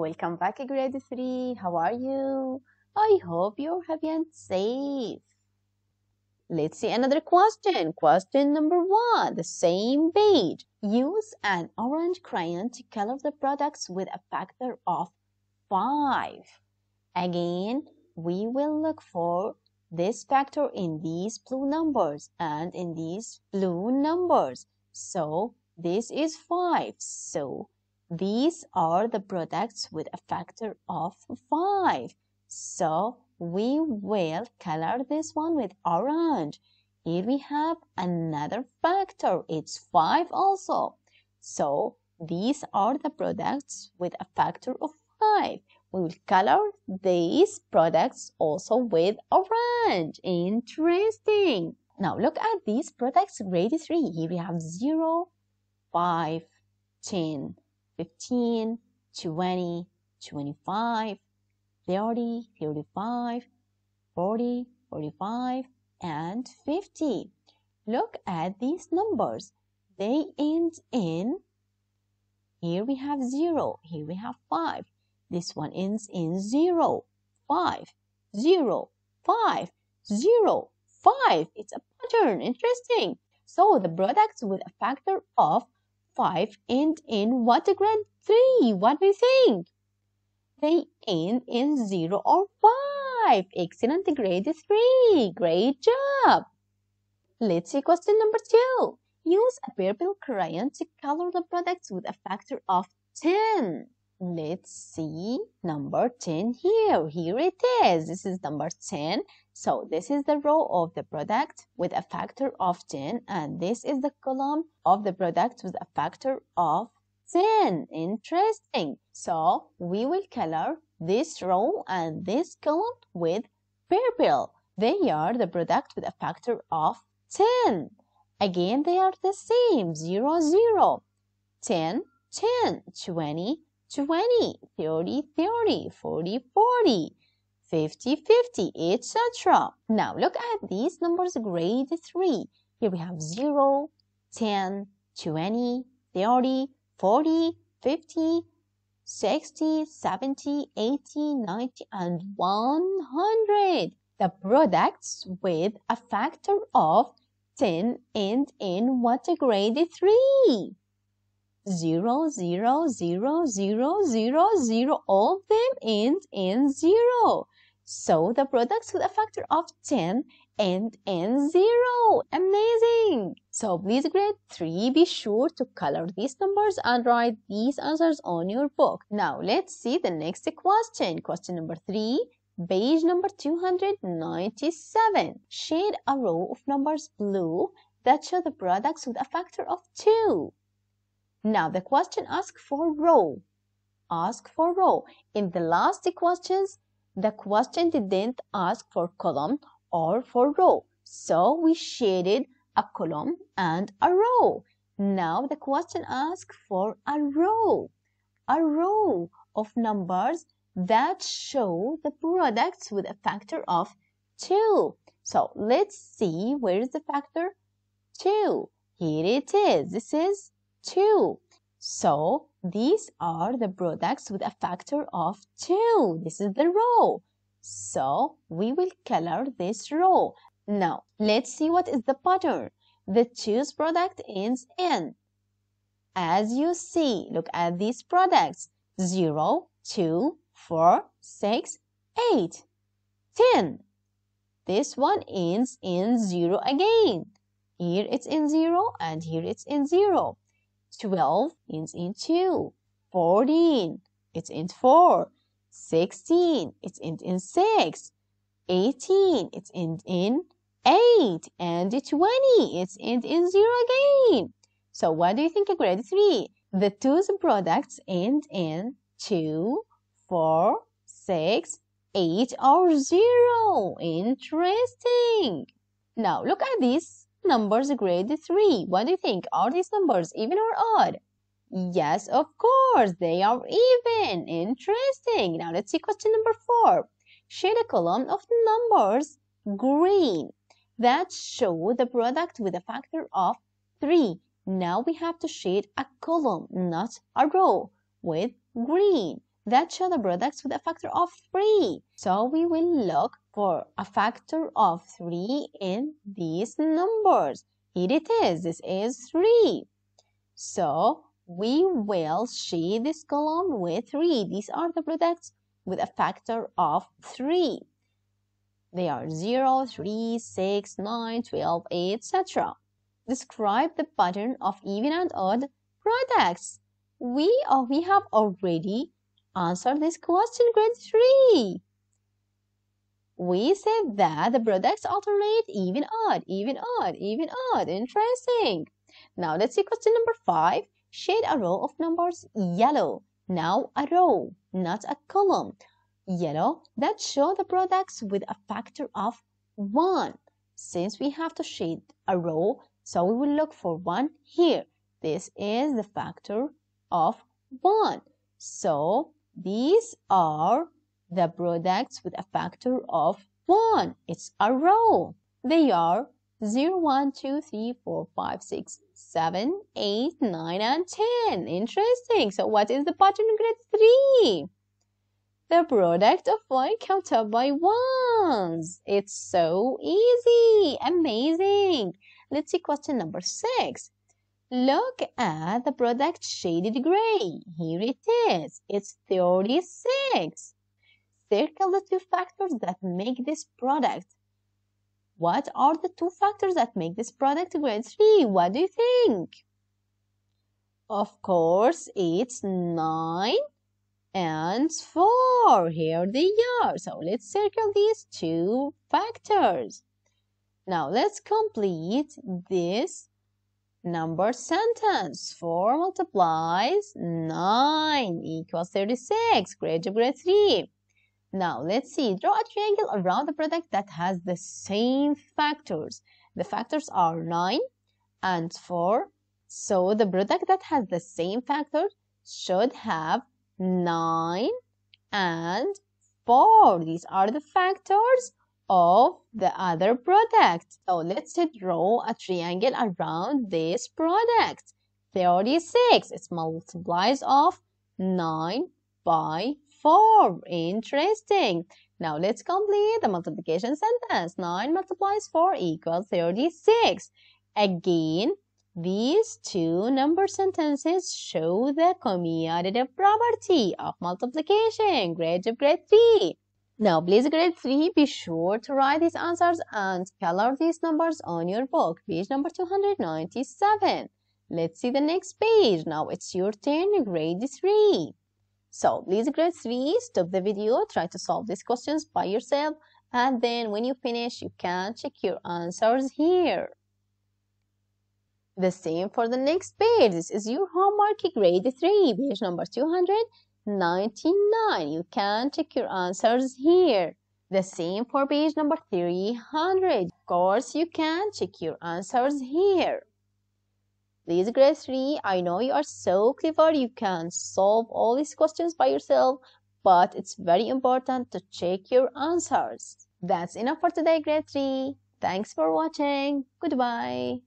Welcome back, grade 3. How are you? I hope you're happy and safe. Let's see another question. Question number one, the same page. Use an orange crayon to color the products with a factor of 5. Again, we will look for this factor in these blue numbers and in these blue numbers. So, this is 5. So, these are the products with a factor of 5. So we will color this one with orange. Here we have another factor. It's 5 also. So these are the products with a factor of 5. We will color these products also with orange. Interesting. Now look at these products grade 3. Here we have 0, 5, 10, 15, 20, 25, 30, 35, 40, 45, and 50. Look at these numbers. They end in, here we have 0, here we have 5. This one ends in 0, 5, 0, 5, 0, 5. It's a pattern. Interesting. So the products with a factor of 5 end in what grade 3. What do you think? They end in 0 or 5. Excellent, grade 3. Great job. Let's see question number 2. Use a purple crayon to color the products with a factor of 10 let's see number 10 here. Here it is. This is number 10. So this is the row of the product with a factor of 10 and this is the column of the product with a factor of 10. Interesting. So we will color this row and this column with purple. They are the product with a factor of 10. Again, they are the same, 0, 0, 10, 10, 20, 20, 30, 30, 40, 40, 50, 50, etc. Now look at these numbers grade 3. Here we have 0, 10, 20, 30, 40, 50, 60, 70, 80, 90, and 100. The products with a factor of 10 end in what grade 3? zero, zero, zero, zero, zero, zero, all of them end in zero. So the products with a factor of 10 end in zero. Amazing! So please grade 3, be sure to color these numbers and write these answers on your book. Now let's see the next question. Question number 3 page number 297. Shade a row of numbers blue that show the products with a factor of 2. Now the question asks for row. Ask for row. In the last questions, the question didn't ask for column or for row. So we shaded a column and a row. Now the question asks for a row. A row of numbers that show the products with a factor of 2. So let's see where is the factor 2. Here it is. This is 2. So these are the products with a factor of 2. This is the row. So we will color this row. Now let's see what is the pattern. The two's product ends in. As you see, look at these products. 0, 2, 4, 6, 8, 10. This one ends in 0 again. Here it's in 0 and here it's in 0. Twelve is in two. Fourteen, it's in four. Sixteen, it's in, in six. Eighteen, it's in, in eight. And twenty, it's in, in zero again. So what do you think of grade three? The two's products end in two, four, six, eight, or zero. Interesting. Now look at this numbers grade 3. What do you think? Are these numbers even or odd? Yes, of course, they are even. Interesting. Now let's see question number 4. Shade a column of numbers green that show the product with a factor of 3. Now we have to shade a column, not a row, with green that show the products with a factor of 3. So we will look for a factor of 3 in these numbers. Here it is. This is 3. So we will see this column with 3. These are the products with a factor of 3. They are 0, 3, 6, 9, 12, etc. Describe the pattern of even and odd products. We, oh, we have already answer this question, grade 3. We said that the products alternate even odd, even odd, even odd. Interesting. Now let's see question number 5. Shade a row of numbers yellow. Now a row, not a column. Yellow that show the products with a factor of 1. Since we have to shade a row, so we will look for 1 here. This is the factor of 1. So these are the products with a factor of 1. It's a row. They are 0, 1, 2, 3, 4, 5, 6, 7, 8, 9, and 10. Interesting. So what is the pattern in grade 3? The product of one counted by ones. It's so easy. Amazing. Let's see question number 6. Look at the product shaded gray. Here it is. It's 36. Circle the two factors that make this product. What are the two factors that make this product grade 3? What do you think? Of course, it's 9 and 4. Here they are. So let's circle these two factors. Now let's complete this Number sentence. 4 multiplies 9 equals 36. Grade of grade 3. Now, let's see. Draw a triangle around the product that has the same factors. The factors are 9 and 4. So, the product that has the same factors should have 9 and 4. These are the factors of the other product. So let's draw a triangle around this product. 36, is multiplies of 9 by 4. Interesting. Now let's complete the multiplication sentence. 9 multiplies 4 equals 36. Again, these two number sentences show the commutative property of multiplication. Grade of grade 3. Now, please grade 3, be sure to write these answers and color these numbers on your book. Page number 297. Let's see the next page. Now it's your turn, grade 3. So, please grade 3, stop the video, try to solve these questions by yourself, and then when you finish, you can check your answers here. The same for the next page. This is your homework, grade 3, page number 200. 99. You can check your answers here. The same for page number 300. Of course, you can check your answers here. Please, Grade Three. I know you are so clever. You can solve all these questions by yourself, but it's very important to check your answers. That's enough for today, Grade 3. Thanks for watching. Goodbye.